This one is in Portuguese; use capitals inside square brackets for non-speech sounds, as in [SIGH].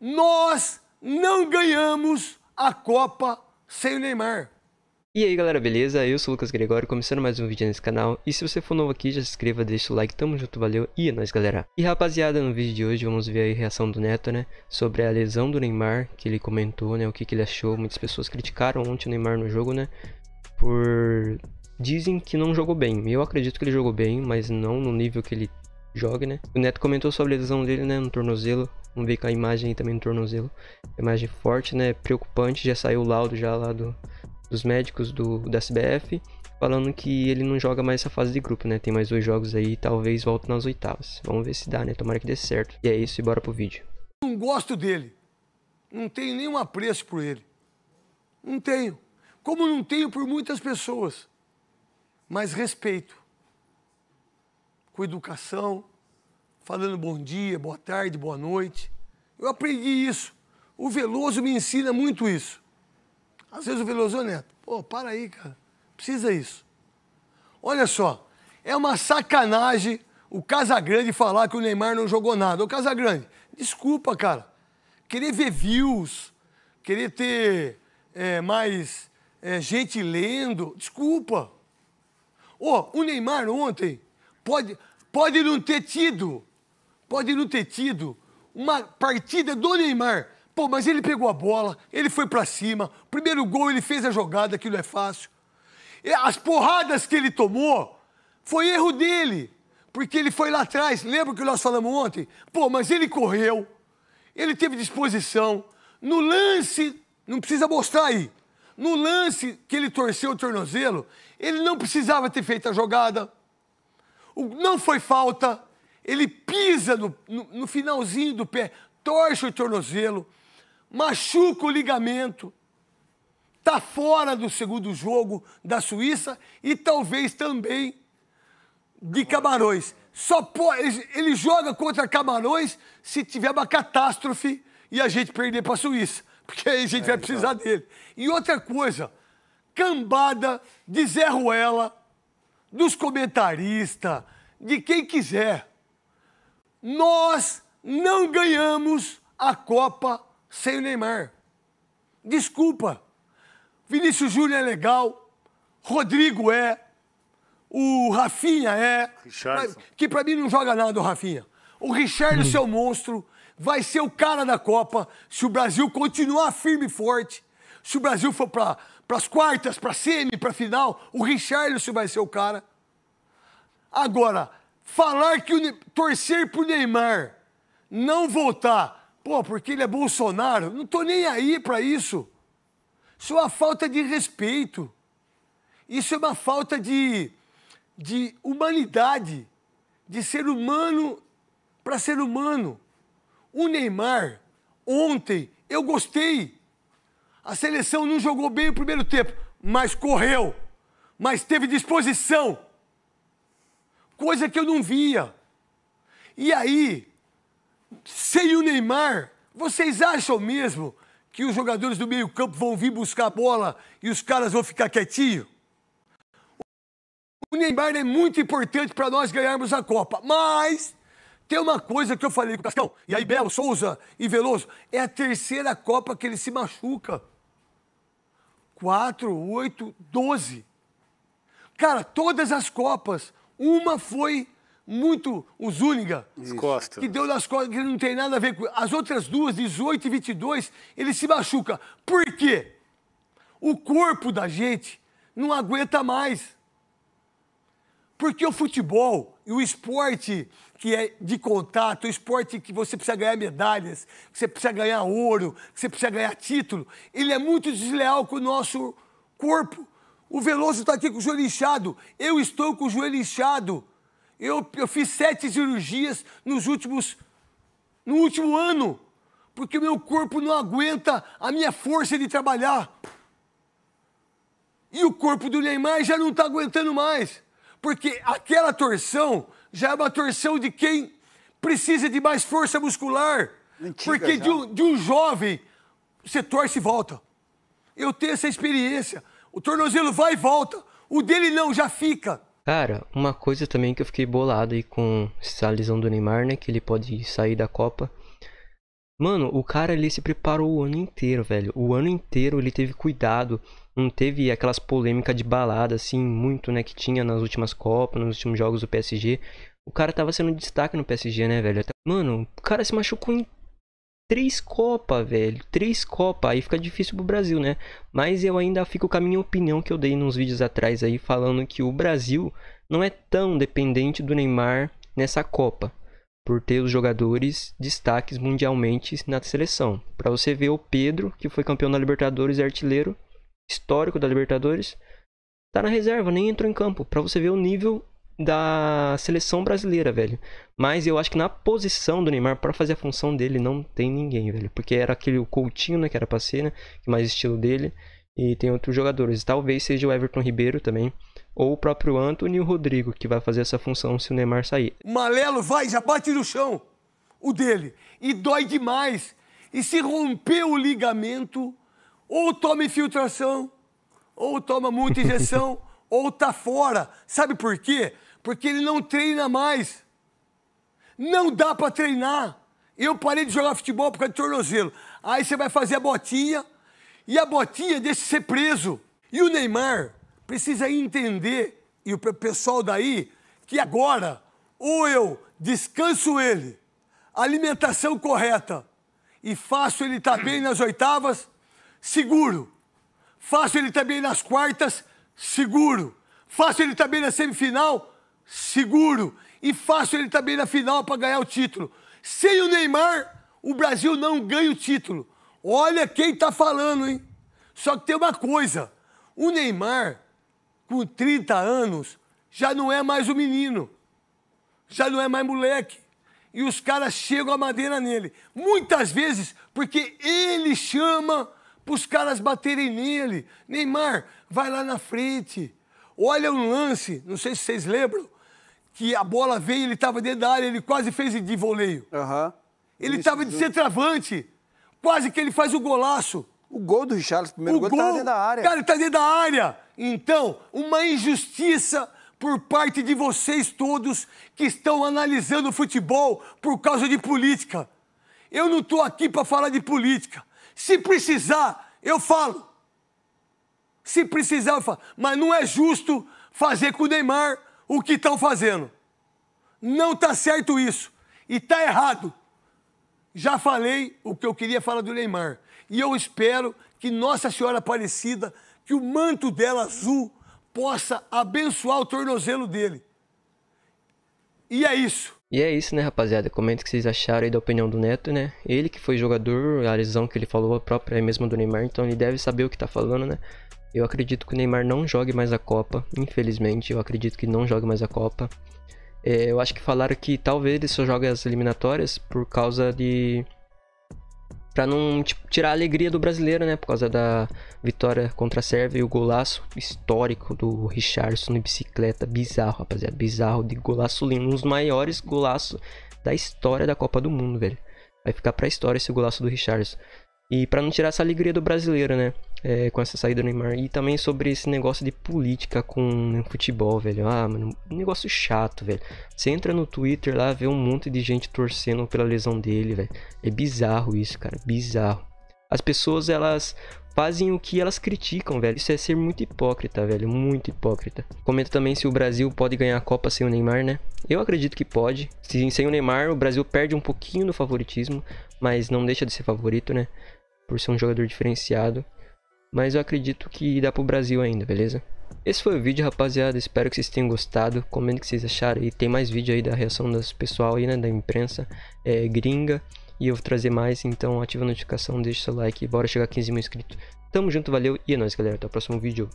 nós não ganhamos a Copa sem o Neymar. E aí galera, beleza? Eu sou o Lucas Gregório, começando mais um vídeo nesse canal. E se você for novo aqui, já se inscreva, deixa o like, tamo junto, valeu e é nóis galera. E rapaziada, no vídeo de hoje vamos ver a reação do Neto, né? Sobre a lesão do Neymar, que ele comentou, né? O que, que ele achou. Muitas pessoas criticaram ontem o Neymar no jogo, né? Por... Dizem que não jogou bem. Eu acredito que ele jogou bem, mas não no nível que ele jogue, né? O Neto comentou sobre a lesão dele, né, no tornozelo. Vamos ver com a imagem aí também no tornozelo. A imagem forte, né, preocupante. Já saiu o laudo já lá do, dos médicos do, da SBF falando que ele não joga mais essa fase de grupo, né? Tem mais dois jogos aí, talvez volte nas oitavas. Vamos ver se dá, né? Tomara que dê certo. E é isso, e bora pro vídeo. Não gosto dele. Não tenho nenhum apreço por ele. Não tenho. Como não tenho por muitas pessoas. Mas respeito com educação, falando bom dia, boa tarde, boa noite. Eu aprendi isso. O Veloso me ensina muito isso. Às vezes o Veloso, Neto, pô, para aí, cara. Precisa isso. Olha só, é uma sacanagem o Casagrande falar que o Neymar não jogou nada. Ô, Casagrande, desculpa, cara. Querer ver views, querer ter é, mais é, gente lendo, desculpa. Ô, oh, o Neymar ontem Pode, pode não ter tido, pode não ter tido uma partida do Neymar. Pô, mas ele pegou a bola, ele foi para cima, primeiro gol ele fez a jogada, aquilo é fácil. As porradas que ele tomou foi erro dele, porque ele foi lá atrás. Lembra que nós falamos ontem? Pô, mas ele correu, ele teve disposição. No lance, não precisa mostrar aí. No lance que ele torceu o tornozelo, ele não precisava ter feito a jogada não foi falta, ele pisa no, no, no finalzinho do pé, torce o tornozelo, machuca o ligamento, está fora do segundo jogo da Suíça e talvez também de Camarões. Só pode, ele, ele joga contra Camarões se tiver uma catástrofe e a gente perder para a Suíça, porque aí a gente é, vai então. precisar dele. E outra coisa, cambada de Zé Ruela dos comentaristas, de quem quiser. Nós não ganhamos a Copa sem o Neymar. Desculpa. Vinícius Júnior é legal, Rodrigo é, o Rafinha é. Richard. Que para mim não joga nada o Rafinha. O Richard, hum. seu é monstro, vai ser o cara da Copa se o Brasil continuar firme e forte. Se o Brasil for para para as quartas, para a semi, para a final. O Richarlison vai ser o cara. Agora, falar que o, torcer pro Neymar não voltar, pô, porque ele é Bolsonaro, não tô nem aí para isso. Isso é uma falta de respeito. Isso é uma falta de, de humanidade, de ser humano para ser humano. O Neymar, ontem, eu gostei a seleção não jogou bem o primeiro tempo, mas correu, mas teve disposição. Coisa que eu não via. E aí, sem o Neymar, vocês acham mesmo que os jogadores do meio-campo vão vir buscar a bola e os caras vão ficar quietinhos? O Neymar é muito importante para nós ganharmos a Copa, mas tem uma coisa que eu falei com o Cascão, e aí Belo, Souza e Veloso, é a terceira Copa que ele se machuca. 4, 8, 12. Cara, todas as Copas, uma foi muito o Zúñiga. Costas. Que deu nas costas, que não tem nada a ver com... As outras duas, 18 e 22, ele se machuca. Por quê? O corpo da gente não aguenta mais. Porque o futebol e o esporte que é de contato, o esporte que você precisa ganhar medalhas, que você precisa ganhar ouro, que você precisa ganhar título, ele é muito desleal com o nosso corpo. O Veloso está aqui com o joelho inchado. Eu estou com o joelho inchado. Eu, eu fiz sete cirurgias nos últimos. no último ano. Porque o meu corpo não aguenta a minha força de trabalhar. E o corpo do Neymar já não está aguentando mais. Porque aquela torção já é uma torção de quem precisa de mais força muscular. porque de um, de um jovem, você torce e volta. Eu tenho essa experiência. O tornozelo vai e volta. O dele não, já fica. Cara, uma coisa também que eu fiquei bolado aí com essa lesão do Neymar, né? Que ele pode sair da Copa. Mano, o cara ele se preparou o ano inteiro, velho. O ano inteiro ele teve cuidado não teve aquelas polêmicas de balada, assim, muito, né, que tinha nas últimas Copas, nos últimos jogos do PSG. O cara tava sendo destaque no PSG, né, velho? Mano, o cara se machucou em três Copas, velho. Três Copas. Aí fica difícil pro Brasil, né? Mas eu ainda fico com a minha opinião que eu dei nos vídeos atrás aí, falando que o Brasil não é tão dependente do Neymar nessa Copa. Por ter os jogadores destaques mundialmente na seleção. Para você ver o Pedro, que foi campeão da Libertadores e artilheiro, histórico da Libertadores, tá na reserva, nem entrou em campo, para você ver o nível da seleção brasileira, velho. Mas eu acho que na posição do Neymar para fazer a função dele não tem ninguém, velho, porque era aquele Coutinho, né, que era ser, né, que mais estilo dele, e tem outros jogadores. Talvez seja o Everton Ribeiro também, ou o próprio Antônio Rodrigo que vai fazer essa função se o Neymar sair. Malelo vai, já bate no chão o dele e dói demais. E se rompeu o ligamento, ou toma infiltração, ou toma muita injeção, [LAUGHS] ou tá fora. Sabe por quê? Porque ele não treina mais. Não dá para treinar. Eu parei de jogar futebol por causa de tornozelo. Aí você vai fazer a botinha e a botinha deixa ser preso. E o Neymar precisa entender, e o pessoal daí, que agora ou eu descanso ele, alimentação correta e faço ele estar tá bem nas oitavas, seguro. Faço ele também nas quartas, seguro. Faço ele também na semifinal, seguro. E faço ele também na final para ganhar o título. Sem o Neymar, o Brasil não ganha o título. Olha quem está falando, hein? Só que tem uma coisa: o Neymar, com 30 anos, já não é mais um menino, já não é mais moleque. E os caras chegam a madeira nele. Muitas vezes porque ele chama para os caras baterem nele. Neymar, vai lá na frente. Olha um lance, não sei se vocês lembram, que a bola veio, ele estava dentro da área, ele quase fez de voleio. Uhum. Ele estava de centroavante. Quase que ele faz o golaço. O gol do Richarlison, primeiro o gol, gol tá dentro da área. Cara, ele tá dentro da área. Então, uma injustiça por parte de vocês todos que estão analisando o futebol por causa de política. Eu não estou aqui para falar de política. Se precisar, eu falo. Se precisar, eu falo. Mas não é justo fazer com o Neymar o que estão fazendo. Não está certo isso. E está errado. Já falei o que eu queria falar do Neymar. E eu espero que Nossa Senhora Aparecida, que o manto dela azul possa abençoar o tornozelo dele. E é isso. E é isso, né, rapaziada? Comenta o que vocês acharam aí da opinião do Neto, né? Ele que foi jogador, a lesão que ele falou, a própria é do Neymar, então ele deve saber o que tá falando, né? Eu acredito que o Neymar não jogue mais a Copa, infelizmente, eu acredito que não jogue mais a Copa. É, eu acho que falaram que talvez ele só jogue as eliminatórias por causa de para não tipo, tirar a alegria do brasileiro, né? Por causa da vitória contra a Sérvia e o golaço histórico do Richardson de bicicleta. Bizarro, rapaziada. Bizarro de golaço lindo. Um dos maiores golaços da história da Copa do Mundo, velho. Vai ficar pra história esse golaço do Richardson. E para não tirar essa alegria do brasileiro, né? é, com essa saída do Neymar. E também sobre esse negócio de política com futebol, velho. Ah, mano, negócio chato, velho. Você entra no Twitter lá, vê um monte de gente torcendo pela lesão dele, velho. É bizarro isso, cara, bizarro. As pessoas, elas fazem o que elas criticam, velho. Isso é ser muito hipócrita, velho, muito hipócrita. Comenta também se o Brasil pode ganhar a Copa sem o Neymar, né? Eu acredito que pode. Se sem o Neymar, o Brasil perde um pouquinho do favoritismo, mas não deixa de ser favorito, né? Por ser um jogador diferenciado mas eu acredito que dá pro Brasil ainda, beleza? Esse foi o vídeo, rapaziada. Espero que vocês tenham gostado. Comenta o que vocês acharam. E tem mais vídeo aí da reação das pessoal aí, né? Da imprensa é, gringa. E eu vou trazer mais. Então ativa a notificação, deixa o seu like. Bora chegar a 15 mil inscritos. Tamo junto, valeu. E é nóis, galera. Até o próximo vídeo.